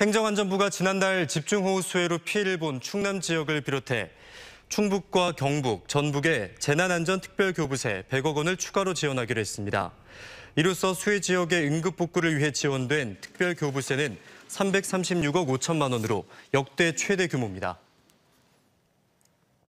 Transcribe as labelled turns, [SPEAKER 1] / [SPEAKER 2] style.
[SPEAKER 1] 행정안전부가 지난달 집중호우 수해로 피해를 본 충남 지역을 비롯해 충북과 경북, 전북에 재난안전특별교부세 100억 원을 추가로 지원하기로 했습니다. 이로써 수해 지역의 응급 복구를 위해 지원된 특별교부세는 336억 5천만 원으로 역대 최대 규모입니다.